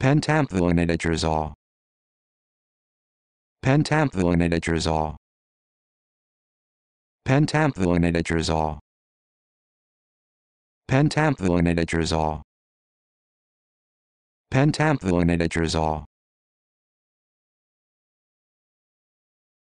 pentamethylonitrazole pentamethylonitrazole pentamethylonitrazole pentamethylonitrazole pentamethylonitrazole